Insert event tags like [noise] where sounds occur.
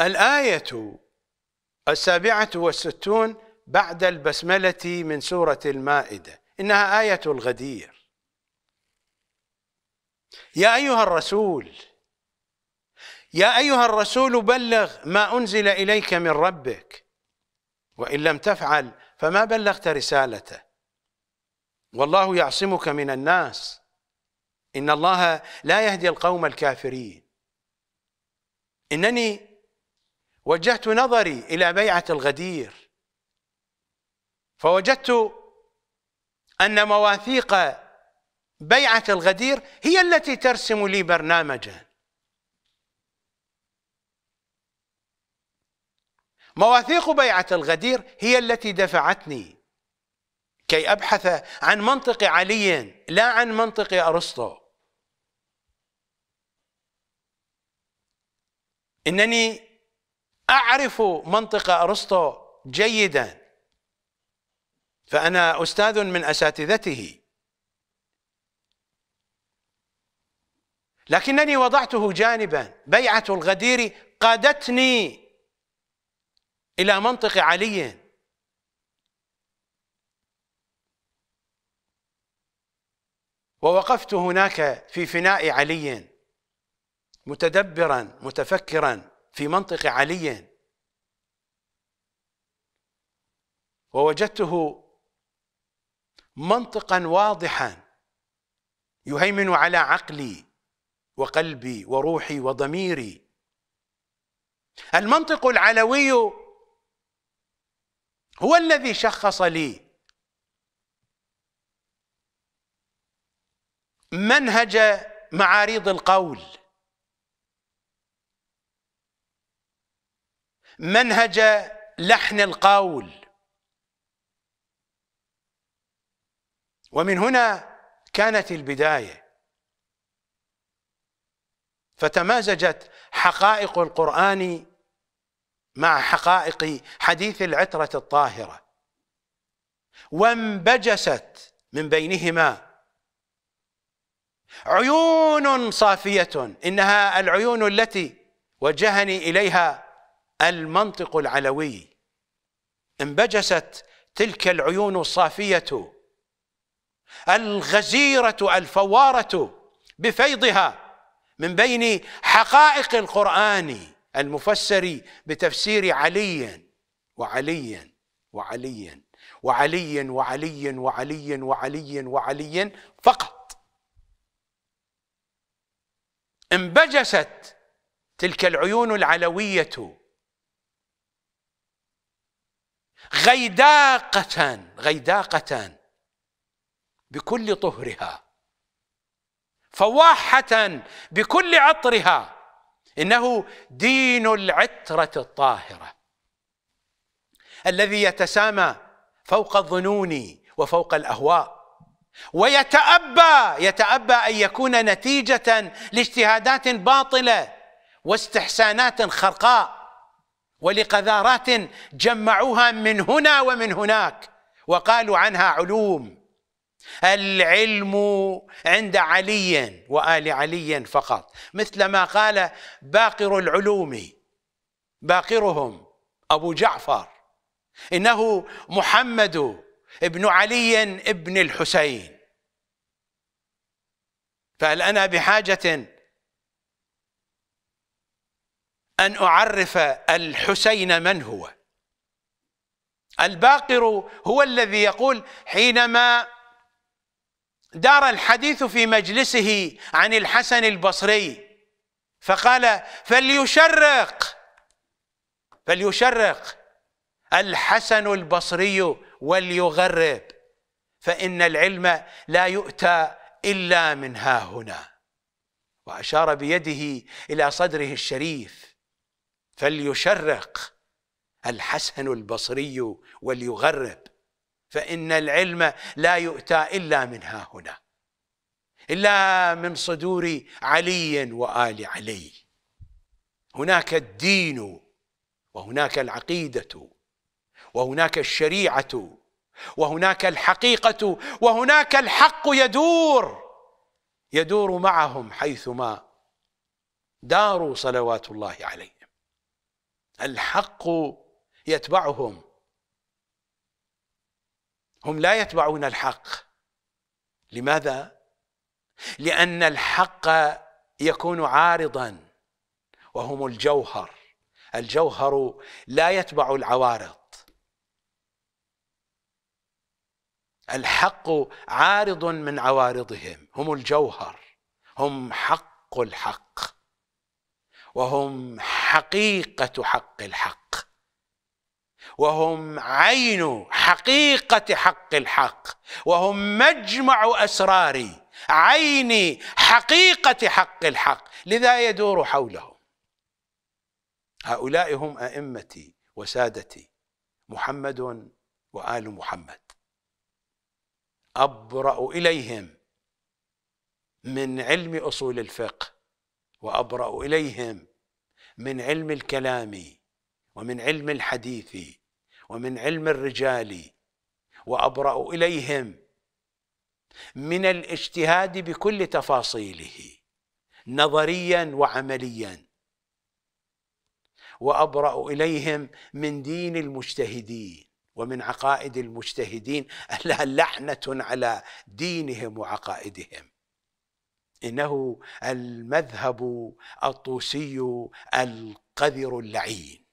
الآية السابعة والستون بعد البسملة من سورة المائدة إنها آية الغدير يا أيها الرسول يا أيها الرسول بلغ ما أنزل إليك من ربك وإن لم تفعل فما بلغت رسالته والله يعصمك من الناس إن الله لا يهدي القوم الكافرين إنني وجهت نظري إلى بيعة الغدير فوجدت أن مواثيق بيعة الغدير هي التي ترسم لي برنامجا مواثيق بيعة الغدير هي التي دفعتني كي أبحث عن منطق علي لا عن منطق أرسطو إنني أعرف منطق أرسطو جيدا فأنا أستاذ من أساتذته لكنني وضعته جانبا بيعة الغدير قادتني إلى منطق علي ووقفت هناك في فناء علي متدبرا متفكرا في منطق علي ووجدته منطقا واضحا يهيمن على عقلي وقلبي وروحي وضميري المنطق العلوي هو الذي شخص لي منهج معاريض القول منهج لحن القول ومن هنا كانت البدايه فتمازجت حقائق القران مع حقائق حديث العتره الطاهره وانبجست من بينهما عيون صافيه انها العيون التي وجهني اليها المنطق العلوي انبجست تلك العيون الصافية الغزيرة الفوارة بفيضها من بين حقائق القرآن المفسر بتفسير علي وعلي وعلي وعلي وعلي وعلي وعلي وعلي فقط انبجست تلك العيون العلوية غيداقة غيداقة بكل طهرها فواحة بكل عطرها إنه دين العترة الطاهرة الذي يتسامى فوق الظنون وفوق الأهواء ويتأبى يتأبى أن يكون نتيجة لاجتهادات باطلة واستحسانات خرقاء ولقذارات جمعوها من هنا ومن هناك وقالوا عنها علوم العلم عند علي وآل علي فقط مثل ما قال باقر العلوم باقرهم أبو جعفر إنه محمد ابن علي ابن الحسين فهل أنا بحاجة أن أعرف الحسين من هو الباقر هو الذي يقول حينما دار الحديث في مجلسه عن الحسن البصري فقال فليشرق فليشرق الحسن البصري وليغرب فإن العلم لا يؤتى إلا من ها هنا وأشار بيده إلى صدره الشريف فليشرق الحسن البصري وليغرب فإن العلم لا يؤتى إلا من ها هنا إلا من صدور علي وآل علي هناك الدين وهناك العقيدة وهناك الشريعة وهناك الحقيقة وهناك الحق يدور يدور معهم حيثما داروا صلوات الله عليه الحق يتبعهم هم لا يتبعون الحق لماذا لان الحق يكون عارضا وهم الجوهر الجوهر لا يتبع العوارض الحق عارض من عوارضهم هم الجوهر هم حق الحق وهم حقيقه حق الحق وهم عين حقيقه حق الحق وهم مجمع اسرار عين حقيقه حق الحق لذا يدور حولهم هؤلاء هم ائمتي وسادتي محمد وال محمد ابرا اليهم من علم اصول الفقه وابرا اليهم من علم الكلام ومن علم الحديث ومن علم الرجال وأبرأ إليهم من الاجتهاد بكل تفاصيله نظريا وعمليا وأبرأ إليهم من دين المجتهدين ومن عقائد المجتهدين ألا [laughs] لعنة على دينهم وعقائدهم انه المذهب الطوسي القذر اللعين